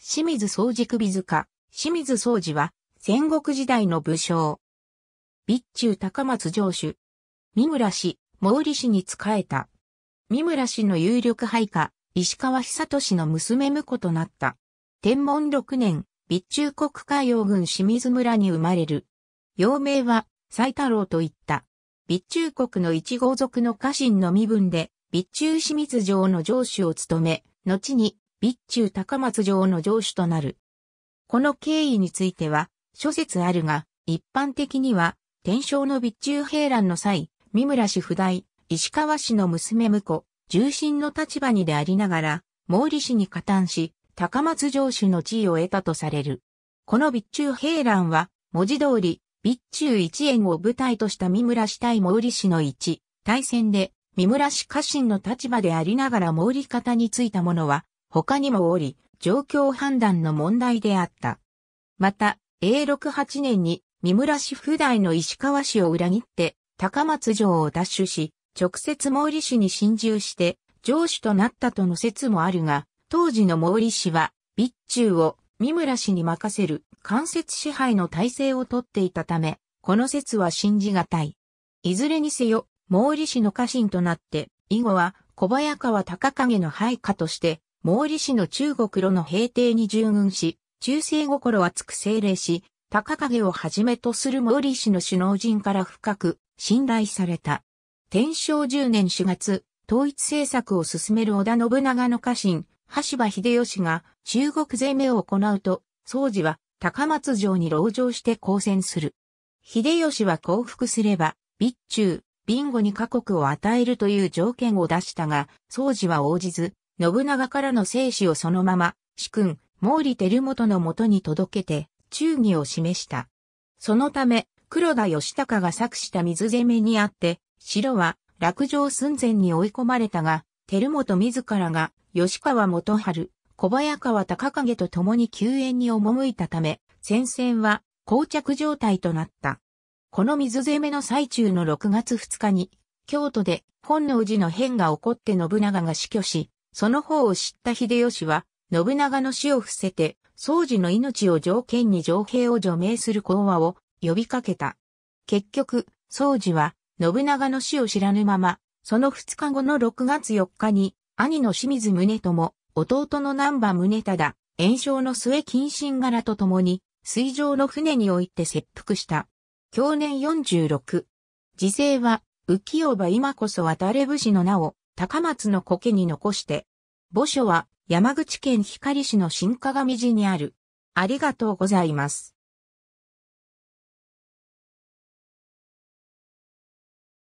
清水総治首塚、清水総司は、戦国時代の武将。備中高松城主。三村氏、毛利氏に仕えた。三村氏の有力配下、石川久俊の娘婿となった。天文六年、備中国海洋軍清水村に生まれる。幼名は、斎太郎といった。備中国の一号族の家臣の身分で、備中清水城の城主を務め、後に備中高松城の城主となる。この経緯については、諸説あるが、一般的には、天正の備中平乱の際、三村氏不代、石川氏の娘婿、重臣の立場にでありながら、毛利氏に加担し、高松城主の地位を得たとされる。この備中平乱は、文字通り、備中一円を舞台とした三村氏対毛利氏の一、対戦で、三村氏家臣の立場でありながら毛利方についたものは、他にもおり、状況判断の問題であった。また、A68 年に三村市府大の石川氏を裏切って、高松城を奪取し、直接毛利氏に侵入して、城主となったとの説もあるが、当時の毛利氏は、備中を三村氏に任せる間接支配の体制をとっていたため、この説は信じがたい。いずれにせよ、毛利氏の家臣となって、以後は小早川隆景の配下として、毛利氏の中国路の平定に従軍し、忠誠心厚く精霊し、高影をはじめとする毛利氏の首脳陣から深く信頼された。天正10年4月、統一政策を進める織田信長の家臣、橋場秀吉が中国攻めを行うと、総司は高松城に籠城して交戦する。秀吉は降伏すれば、備中、備後に家国を与えるという条件を出したが、総司は応じず、信長からの生死をそのまま、主君、毛利輝元のもとに届けて、忠義を示した。そのため、黒田義高が作した水攻めにあって、城は落城寸前に追い込まれたが、輝元自らが吉川元春、小早川高影と共に救援に赴いたため、戦線は膠着状態となった。この水攻めの最中の6月2日に、京都で本能寺の変が起こって信長が死去し、その方を知った秀吉は、信長の死を伏せて、宗次の命を条件に上兵を除名する講和を呼びかけた。結局、宗次は、信長の死を知らぬまま、その2日後の6月4日に、兄の清水宗友、弟の南波宗忠、炎症の末謹慎柄と共に、水上の船において切腹した。去年46。時勢は、浮世場今こそ渡れ武士の名を、高松の苔に残して。墓所は山口県光市の新鏡寺にある。ありがとうございます。